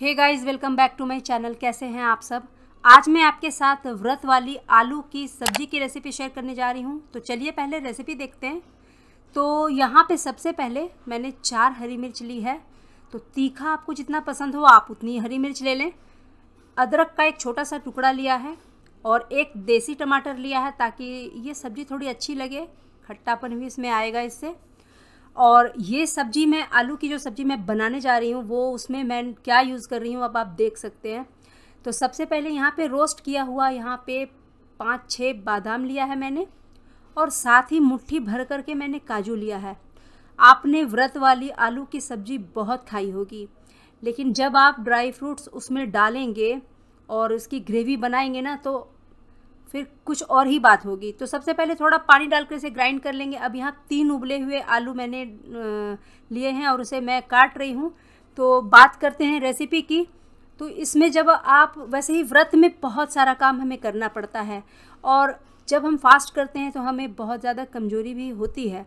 hey guys welcome back to my channel कैसे हैं आप सब आज मैं आपके साथ व्रत वाली आलू की सब्ज़ी की रेसिपी शेयर करने जा रही हूं तो चलिए पहले रेसिपी देखते हैं तो यहां पे सबसे पहले मैंने चार हरी मिर्च ली है तो तीखा आपको जितना पसंद हो आप उतनी हरी मिर्च ले लें अदरक का एक छोटा सा टुकड़ा लिया है और एक देसी टमाटर लिया है ताकि ये सब्ज़ी थोड़ी अच्छी लगे खट्टापन भी इसमें आएगा इससे और ये सब्ज़ी मैं आलू की जो सब्ज़ी मैं बनाने जा रही हूँ वो उसमें मैं क्या यूज़ कर रही हूँ अब आप देख सकते हैं तो सबसे पहले यहाँ पे रोस्ट किया हुआ यहाँ पे पाँच छः बादाम लिया है मैंने और साथ ही मुट्ठी भर कर के मैंने काजू लिया है आपने व्रत वाली आलू की सब्ज़ी बहुत खाई होगी लेकिन जब आप ड्राई फ्रूट्स उसमें डालेंगे और उसकी ग्रेवी बनाएंगे ना तो फिर कुछ और ही बात होगी तो सबसे पहले थोड़ा पानी डालकर इसे ग्राइंड कर लेंगे अब यहाँ तीन उबले हुए आलू मैंने लिए हैं और उसे मैं काट रही हूँ तो बात करते हैं रेसिपी की तो इसमें जब आप वैसे ही व्रत में बहुत सारा काम हमें करना पड़ता है और जब हम फास्ट करते हैं तो हमें बहुत ज़्यादा कमजोरी भी होती है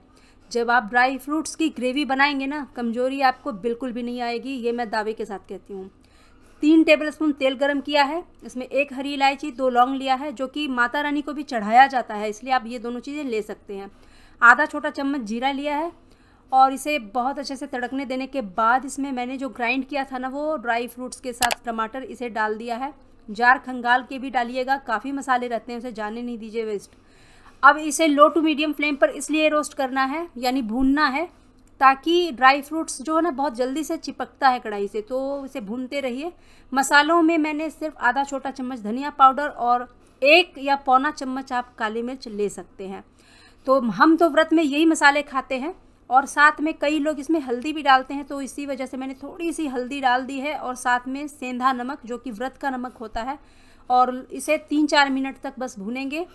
जब आप ड्राई फ्रूट्स की ग्रेवी बनाएंगे ना कमजोरी आपको बिल्कुल भी नहीं आएगी ये मैं दावे के साथ कहती हूँ टेबल स्पून तेल गरम किया है इसमें एक हरी इलायची दो लौंग लिया है जो कि माता रानी को भी चढ़ाया जाता है इसलिए आप ये दोनों चीज़ें ले सकते हैं आधा छोटा चम्मच जीरा लिया है और इसे बहुत अच्छे से तड़कने देने के बाद इसमें मैंने जो ग्राइंड किया था ना वो ड्राई फ्रूट्स के साथ टमाटर इसे डाल दिया है जार खंगाल के भी डालिएगा काफ़ी मसाले रहते हैं उसे जाने नहीं दीजिए वेस्ट अब इसे लो टू मीडियम फ्लेम पर इसलिए रोस्ट करना है यानी भूनना है ताकि ड्राई फ्रूट्स जो है ना बहुत जल्दी से चिपकता है कढ़ाई से तो इसे भूनते रहिए मसालों में मैंने सिर्फ आधा छोटा चम्मच धनिया पाउडर और एक या पौना चम्मच आप काली मिर्च ले सकते हैं तो हम तो व्रत में यही मसाले खाते हैं और साथ में कई लोग इसमें हल्दी भी डालते हैं तो इसी वजह से मैंने थोड़ी सी हल्दी डाल दी है और साथ में सेंधा नमक जो कि व्रत का नमक होता है और इसे तीन चार मिनट तक बस भूनेंगे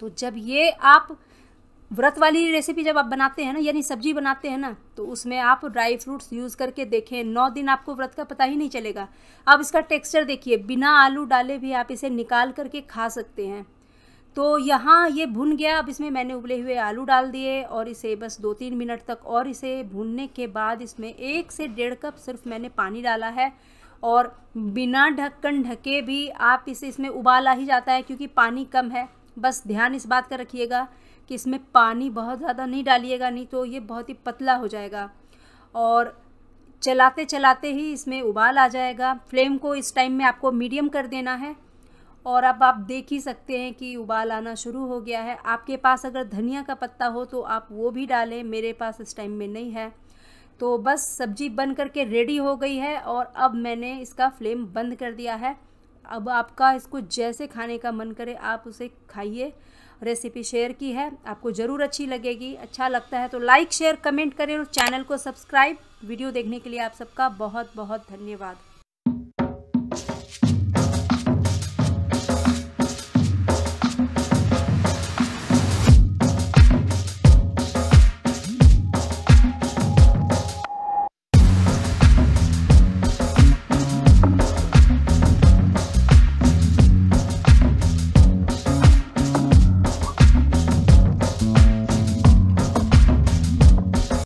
तो जब ये आप व्रत वाली रेसिपी जब आप बनाते हैं ना यानी सब्जी बनाते हैं ना तो उसमें आप ड्राई फ्रूट्स यूज़ करके देखें नौ दिन आपको व्रत का पता ही नहीं चलेगा अब इसका टेक्सचर देखिए बिना आलू डाले भी आप इसे निकाल करके खा सकते हैं तो यहाँ ये भुन गया अब इसमें मैंने उबले हुए आलू डाल दिए और इसे बस दो तीन मिनट तक और इसे भूनने के बाद इसमें एक से डेढ़ कप सिर्फ मैंने पानी डाला है और बिना ढक्कन ढके भी आप इसे इसमें उबाला ही जाता है क्योंकि पानी कम है बस ध्यान इस बात का रखिएगा कि इसमें पानी बहुत ज़्यादा नहीं डालिएगा नहीं तो ये बहुत ही पतला हो जाएगा और चलाते चलाते ही इसमें उबाल आ जाएगा फ्लेम को इस टाइम में आपको मीडियम कर देना है और अब आप देख ही सकते हैं कि उबाल आना शुरू हो गया है आपके पास अगर धनिया का पत्ता हो तो आप वो भी डालें मेरे पास इस टाइम में नहीं है तो बस सब्जी बन करके रेडी हो गई है और अब मैंने इसका फ्लेम बंद कर दिया है अब आपका इसको जैसे खाने का मन करे आप उसे खाइए रेसिपी शेयर की है आपको ज़रूर अच्छी लगेगी अच्छा लगता है तो लाइक शेयर कमेंट करें और चैनल को सब्सक्राइब वीडियो देखने के लिए आप सबका बहुत बहुत धन्यवाद